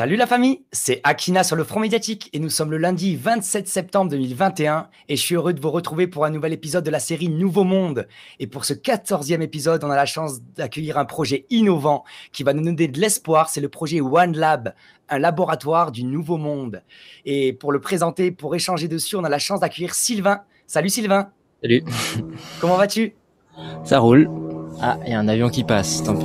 Salut la famille, c'est Akina sur le front médiatique et nous sommes le lundi 27 septembre 2021 et je suis heureux de vous retrouver pour un nouvel épisode de la série Nouveau Monde. Et pour ce 14e épisode, on a la chance d'accueillir un projet innovant qui va nous donner de l'espoir, c'est le projet One Lab, un laboratoire du Nouveau Monde. Et pour le présenter, pour échanger dessus, on a la chance d'accueillir Sylvain. Salut Sylvain. Salut. Comment vas-tu Ça roule. Ah, il y a un avion qui passe, tant pis.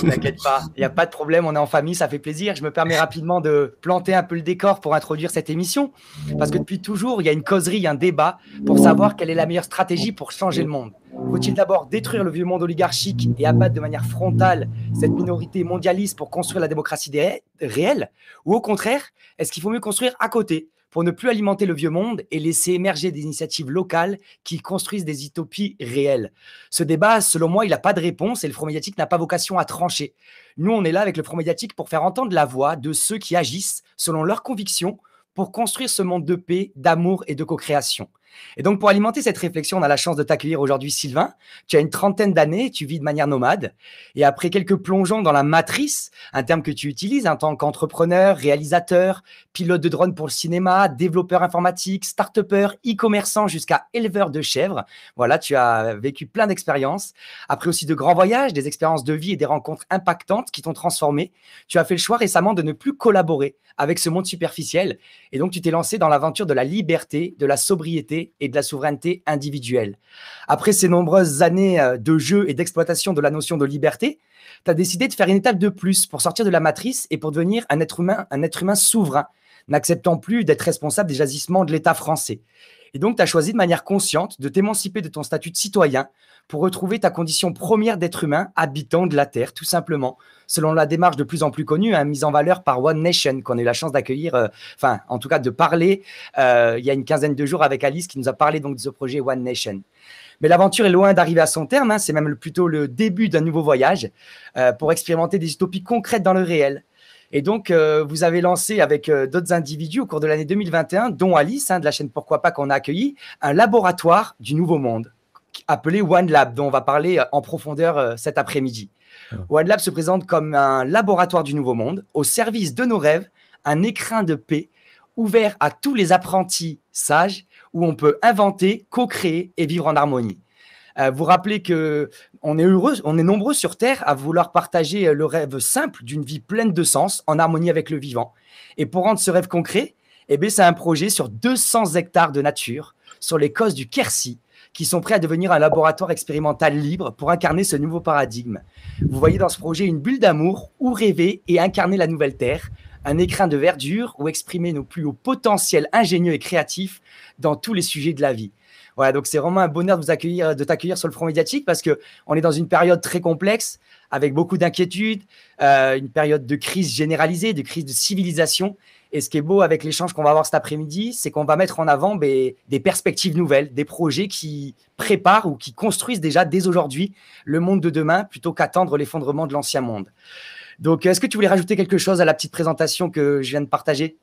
T'inquiète pas, il n'y a pas de problème, on est en famille, ça fait plaisir. Je me permets rapidement de planter un peu le décor pour introduire cette émission, parce que depuis toujours, il y a une causerie, un débat pour savoir quelle est la meilleure stratégie pour changer le monde. Faut-il d'abord détruire le vieux monde oligarchique et abattre de manière frontale cette minorité mondialiste pour construire la démocratie réelle Ou au contraire, est-ce qu'il faut mieux construire à côté pour ne plus alimenter le vieux monde et laisser émerger des initiatives locales qui construisent des utopies réelles. Ce débat, selon moi, il n'a pas de réponse et le Front médiatique n'a pas vocation à trancher. Nous, on est là avec le Front médiatique pour faire entendre la voix de ceux qui agissent selon leurs convictions pour construire ce monde de paix, d'amour et de co-création. Et donc, pour alimenter cette réflexion, on a la chance de t'accueillir aujourd'hui, Sylvain. Tu as une trentaine d'années, tu vis de manière nomade. Et après quelques plongeons dans la matrice, un terme que tu utilises hein, en tant qu'entrepreneur, réalisateur, pilote de drone pour le cinéma, développeur informatique, start e-commerçant jusqu'à éleveur de chèvres. Voilà, tu as vécu plein d'expériences. Après aussi de grands voyages, des expériences de vie et des rencontres impactantes qui t'ont transformé. Tu as fait le choix récemment de ne plus collaborer avec ce monde superficiel. Et donc, tu t'es lancé dans l'aventure de la liberté, de la sobriété et de la souveraineté individuelle. Après ces nombreuses années euh, de jeu et d'exploitation de la notion de liberté, tu as décidé de faire une étape de plus pour sortir de la matrice et pour devenir un être humain, un être humain souverain n'acceptant plus d'être responsable des agissements de l'État français. Et donc, tu as choisi de manière consciente de t'émanciper de ton statut de citoyen pour retrouver ta condition première d'être humain, habitant de la Terre, tout simplement, selon la démarche de plus en plus connue, hein, mise en valeur par One Nation, qu'on a eu la chance d'accueillir, euh, enfin, en tout cas, de parler euh, il y a une quinzaine de jours avec Alice, qui nous a parlé donc de ce projet One Nation. Mais l'aventure est loin d'arriver à son terme, hein, c'est même plutôt le début d'un nouveau voyage euh, pour expérimenter des utopies concrètes dans le réel et donc, euh, vous avez lancé avec euh, d'autres individus au cours de l'année 2021, dont Alice, hein, de la chaîne Pourquoi pas qu'on a accueilli, un laboratoire du Nouveau Monde appelé One Lab, dont on va parler euh, en profondeur cet après-midi. Ah. One Lab se présente comme un laboratoire du Nouveau Monde au service de nos rêves, un écrin de paix ouvert à tous les apprentis sages où on peut inventer, co-créer et vivre en harmonie. Euh, vous rappelez que on est heureux, on est nombreux sur Terre à vouloir partager euh, le rêve simple d'une vie pleine de sens, en harmonie avec le vivant. Et pour rendre ce rêve concret, eh bien, c'est un projet sur 200 hectares de nature, sur les causes du Quercy, qui sont prêts à devenir un laboratoire expérimental libre pour incarner ce nouveau paradigme. Vous voyez dans ce projet une bulle d'amour où rêver et incarner la nouvelle Terre, un écrin de verdure où exprimer nos plus hauts potentiels ingénieux et créatifs dans tous les sujets de la vie donc c'est vraiment un bonheur de vous accueillir, de t'accueillir sur le front médiatique parce que on est dans une période très complexe avec beaucoup d'inquiétudes, euh, une période de crise généralisée, de crise de civilisation. Et ce qui est beau avec l'échange qu'on va avoir cet après-midi, c'est qu'on va mettre en avant ben, des perspectives nouvelles, des projets qui préparent ou qui construisent déjà dès aujourd'hui le monde de demain plutôt qu'attendre l'effondrement de l'ancien monde. Donc, est-ce que tu voulais rajouter quelque chose à la petite présentation que je viens de partager